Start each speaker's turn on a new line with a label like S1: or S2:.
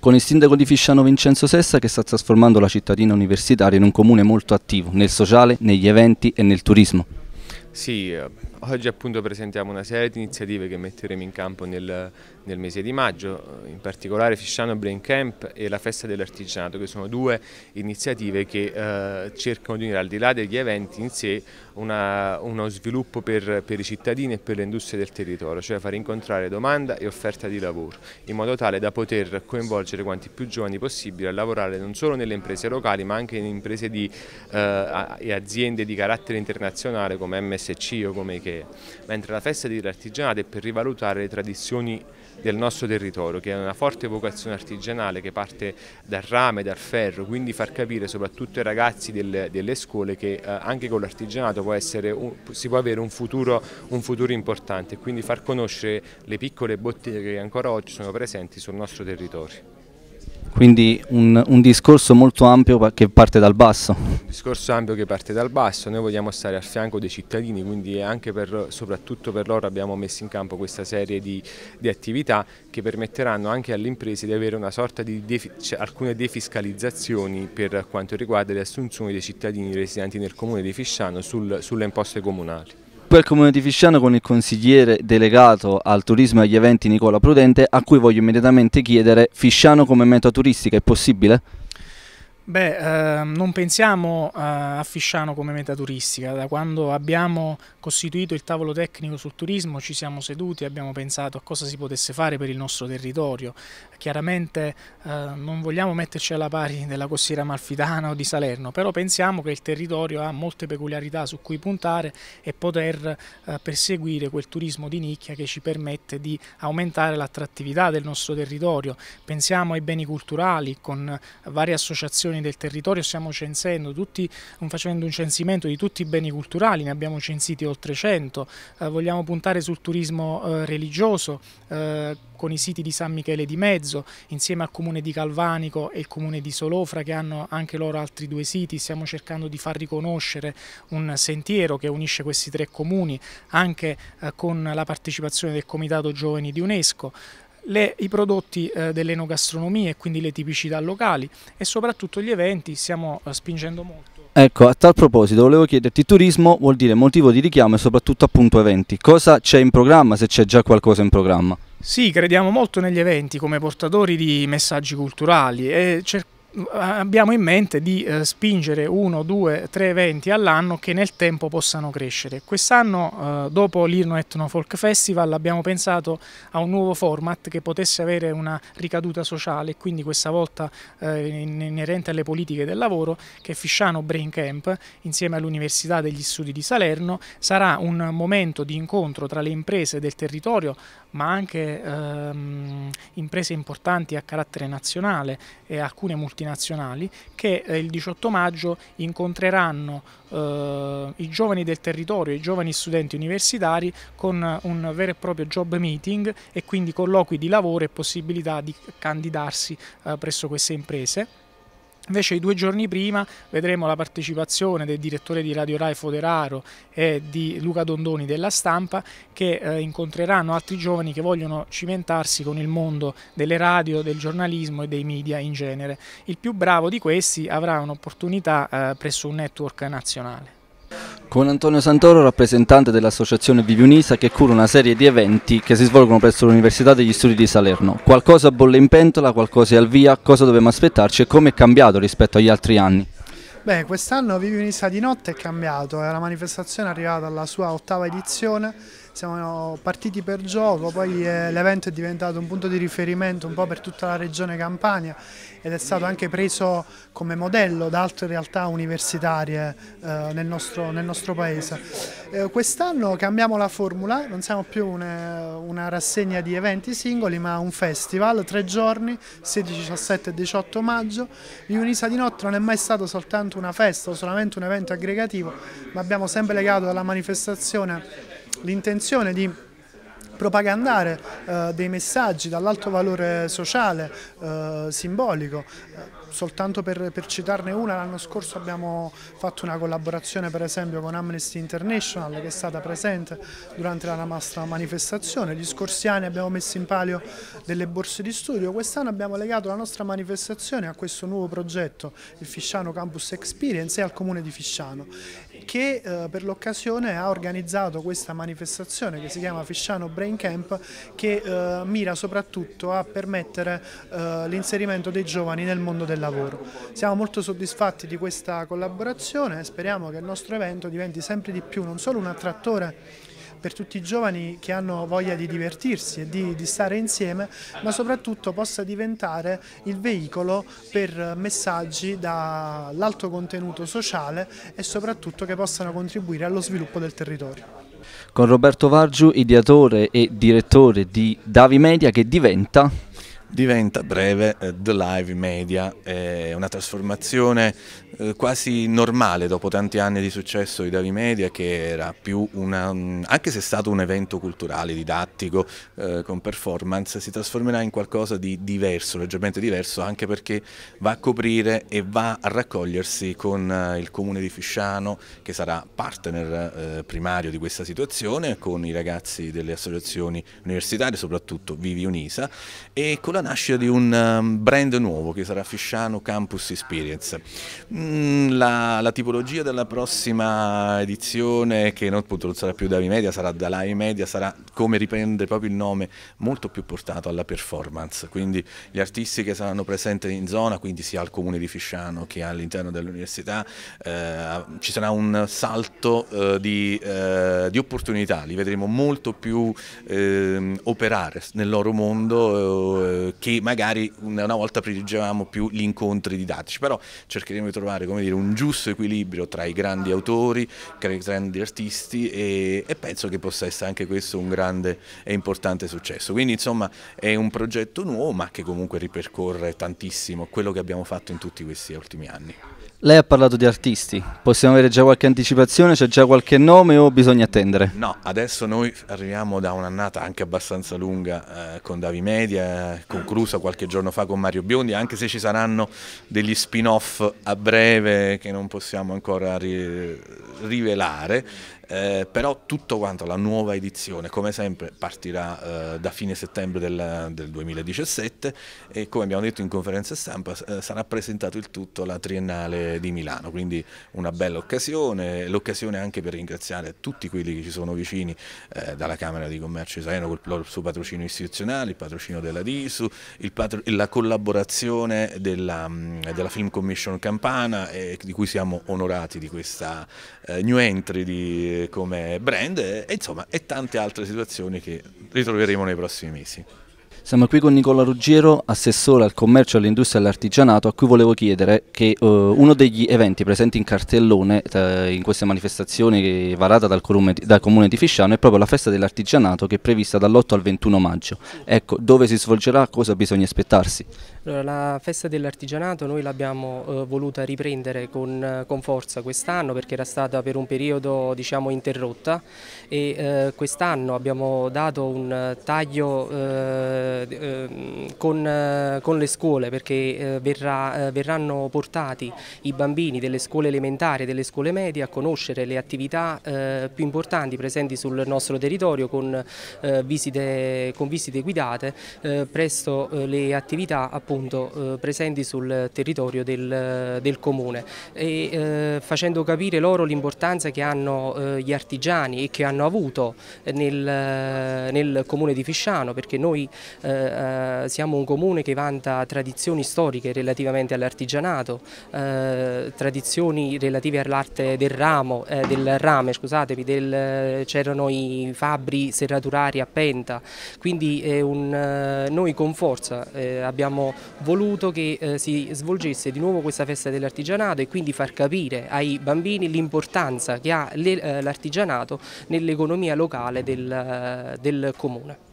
S1: con il sindaco di Fisciano Vincenzo Sessa che sta trasformando la cittadina universitaria in un comune molto attivo nel sociale, negli eventi e nel turismo.
S2: Sì, eh, Oggi appunto presentiamo una serie di iniziative che metteremo in campo nel, nel mese di maggio, in particolare Fisciano Brain Camp e la Festa dell'Artigianato, che sono due iniziative che eh, cercano di unire al di là degli eventi in sé una, uno sviluppo per, per, i cittadini e per le industrie del territorio, cioè far incontrare domanda e offerta di lavoro, in modo tale da poter coinvolgere quanti più giovani possibile a lavorare non solo nelle imprese locali ma anche in imprese di, eh, e aziende di carattere internazionale come MSC o come Achee, mentre la festa dell'artigianato è per rivalutare le tradizioni del nostro territorio, che è una forte vocazione artigianale che parte dal rame, dal ferro, quindi far capire soprattutto ai ragazzi delle, delle scuole che eh, anche con l'artigianato si può avere un futuro, un futuro importante, quindi far conoscere le piccole bottiglie che ancora oggi sono presenti sul nostro territorio.
S1: Quindi un, un, discorso molto ampio che parte dal basso. Un
S2: discorso ampio che parte dal basso, noi vogliamo stare al fianco dei cittadini, quindi anche per, soprattutto per loro abbiamo messo in campo questa serie di, di attività che permetteranno anche alle imprese di avere una sorta di defi, cioè alcune defiscalizzazioni per quanto riguarda le assunzioni dei cittadini residenti nel comune di Fisciano sul, sulle imposte comunali
S1: al Comune di Fisciano con il consigliere delegato al turismo e agli eventi Nicola Prudente a cui voglio immediatamente chiedere Fisciano come meta turistica è possibile?
S3: Beh, eh, non pensiamo eh, a Fisciano come meta turistica, da quando abbiamo costituito il tavolo tecnico sul turismo ci siamo seduti e abbiamo pensato a cosa si potesse fare per il nostro territorio. Chiaramente eh, non vogliamo metterci alla pari della costiera malfitana o di Salerno, però pensiamo che il territorio ha molte peculiarità su cui puntare e poter eh, perseguire quel turismo di nicchia che ci permette di aumentare l'attrattività del nostro territorio. Pensiamo ai beni culturali con eh, varie associazioni amministrazioni del territorio stiamo censendo, tutti, facendo un censimento di tutti i beni culturali, ne abbiamo censiti oltre 100, eh, vogliamo puntare sul turismo eh, religioso eh, con i siti di San Michele di Mezzo, insieme al comune di Calvanico e il comune di Solofra che hanno anche loro altri due siti, stiamo cercando di far riconoscere un sentiero che unisce questi tre comuni anche eh, con la partecipazione del Comitato Giovani di UNESCO le, i prodotti eh, dell'enogastronomia e quindi le tipicità locali e soprattutto gli eventi stiamo eh, spingendo molto.
S1: Ecco, a tal proposito volevo chiederti, turismo vuol dire motivo di richiamo e soprattutto appunto eventi, cosa c'è in programma, se c'è già qualcosa in programma?
S3: Sì, crediamo molto negli eventi come portatori di messaggi culturali e cerchiamo eh, abbiamo in mente di eh, spingere uno, due, tre eventi all'anno che nel tempo possano crescere. Quest'anno, eh, dopo l'Irno Ethno Folk Festival, abbiamo pensato a un nuovo format che potesse avere una ricaduta sociale, quindi questa volta eh, inerente alle politiche del lavoro, che Fisciano Brain Camp, insieme all'Università degli Studi di Salerno, sarà un momento di incontro tra le imprese del territorio, ma anche ehm, imprese importanti a carattere nazionale e alcune multinazionali multinazionali che eh, il 18 maggio incontreranno eh, i giovani del territorio, i giovani studenti universitari con eh, un vero e proprio job meeting e quindi colloqui di lavoro e possibilità di candidarsi eh, presso queste imprese. Invece i due giorni prima vedremo la partecipazione del direttore di Radio Rai Foderaro e di Luca Dondoni della stampa che eh, incontreranno altri giovani che vogliono cimentarsi con il mondo delle radio, del giornalismo e dei media in genere. Il più bravo di questi avrà un'opportunità eh, presso un network nazionale.
S1: Con Antonio Santoro, rappresentante dell'associazione Viviunisa che cura una serie di eventi che si svolgono presso l'Università degli Studi di Salerno. Qualcosa bolle in pentola, qualcosa è al via, cosa dobbiamo aspettarci e come è cambiato rispetto agli altri anni?
S4: Beh, quest'anno Vivi Unista di Notte è cambiato, la manifestazione è arrivata alla sua ottava edizione, siamo partiti per gioco, poi eh, l'evento è diventato un punto di riferimento un po' per tutta la regione Campania ed è stato anche preso come modello da altre realtà universitarie eh, nel, nostro, nel, nostro, paese. Eh, quest'anno cambiamo la formula, non siamo più una, una, rassegna di eventi singoli ma un festival, tre giorni, 16, 17 e 18 maggio. Vivi Unista di Notte non è mai stato soltanto soltanto una festa o solamente un evento aggregativo, ma abbiamo sempre legato alla manifestazione l'intenzione di propagandare eh, dei messaggi dall'alto valore sociale, eh, simbolico. Eh, soltanto per, per citarne una, l'anno scorso abbiamo fatto una collaborazione per esempio con Amnesty International che è stata presente durante la nostra manifestazione. Gli scorsi anni abbiamo messo in palio delle borse di studio, quest'anno abbiamo legato la nostra manifestazione a questo nuovo progetto, il Fisciano Campus Experience e al comune di Fisciano che eh, per l'occasione ha organizzato questa manifestazione che si chiama Fisciano Brain Camp che eh, mira soprattutto a permettere eh, l'inserimento dei giovani nel mondo del lavoro. Siamo molto soddisfatti di questa collaborazione e speriamo che il nostro evento diventi sempre di più non solo un attrattore per tutti i giovani che hanno voglia di divertirsi e di, di stare insieme, ma soprattutto possa diventare il veicolo per messaggi dall'alto contenuto sociale e soprattutto che possano contribuire allo sviluppo del territorio.
S1: Con Roberto Vargiu, ideatore e direttore di Davi Media che diventa diventa
S5: breve eh, The Live Media, è una trasformazione eh, quasi normale dopo tanti anni di successo di Davi Media che era più una, mm, anche se è stato un evento culturale, didattico, eh, con performance, si trasformerà in qualcosa di diverso, leggermente diverso anche perché va a coprire e va a raccogliersi con eh, il comune di Fisciano che sarà partner eh, primario di questa situazione con i ragazzi delle associazioni universitarie, soprattutto Vivi Unisa e con la la nascita di un um, brand nuovo che sarà Fisciano Campus Experience. Mm, la, la tipologia della prossima edizione, che non, appunto, non sarà più da Media, sarà da Live Media, sarà come riprende proprio il nome, molto più portato alla performance. Quindi gli artisti che saranno presenti in zona, quindi sia al comune di Fisciano che all'interno dell'università, eh, ci sarà un salto eh, di, eh, di, opportunità, li vedremo molto più ehm, operare nel loro mondo eh, che magari una, volta prediligevamo più gli incontri didattici, però cercheremo di trovare dire, un giusto equilibrio tra i grandi autori, tra i grandi artisti e, e penso che possa essere anche questo un grande e importante successo. Quindi insomma è un progetto nuovo ma che comunque ripercorre tantissimo quello che abbiamo fatto in tutti questi ultimi anni.
S1: Lei ha parlato di artisti, possiamo avere già qualche anticipazione, c'è già qualche nome o bisogna attendere?
S5: No, adesso noi arriviamo da un'annata anche abbastanza lunga eh, con Davi Media, eh, conclusa qualche giorno fa con Mario Biondi, anche se ci saranno degli spin-off a breve che non possiamo ancora ri rivelare eh, però tutto quanto, la nuova edizione, come sempre, partirà eh, da fine settembre del, del, 2017 e come abbiamo detto in conferenza stampa eh, sarà presentato il tutto alla Triennale di Milano, quindi una bella occasione, l'occasione anche per ringraziare tutti quelli che ci sono vicini, eh, dalla Camera di Commercio Isaeno col suo patrocino istituzionale, il patrocino della DISU, patro, la collaborazione della, della, Film Commission Campana, eh, di cui siamo onorati di questa eh, new entry di come brand e, e insomma e tante altre situazioni che ritroveremo nei prossimi mesi.
S1: Siamo qui con Nicola Ruggiero, assessore al commercio, all'industria e all'artigianato, a cui volevo chiedere che eh, uno degli eventi presenti in cartellone eh, in queste manifestazioni varata dal, dal, comune di Fisciano è proprio la festa dell'artigianato che è prevista dall'8 al 21 maggio. Ecco, dove si svolgerà, cosa bisogna aspettarsi?
S6: Allora, la festa dell'artigianato noi l'abbiamo eh, voluta riprendere con, eh, con forza quest'anno perché era stata per un periodo diciamo, interrotta e eh, quest'anno abbiamo dato un taglio eh, ehm, con, eh, con, le scuole perché eh, verrà, verranno portati i bambini delle scuole elementari e delle scuole medie a conoscere le attività più importanti presenti sul nostro territorio con, visite, con visite guidate presso le attività appunto appunto eh, presenti sul territorio del, eh, del comune e eh, facendo capire loro l'importanza che hanno gli artigiani e che hanno avuto nel, nel comune di Fisciano perché noi siamo un comune che vanta tradizioni storiche relativamente all'artigianato, tradizioni relative all'arte del ramo, del rame, scusatevi, c'erano i fabbri serraturari a penta, quindi un, noi con forza abbiamo voluto che eh, si svolgesse di nuovo questa festa dell'artigianato e quindi far capire ai bambini l'importanza che ha eh, l'artigianato nell'economia locale del, eh, del comune.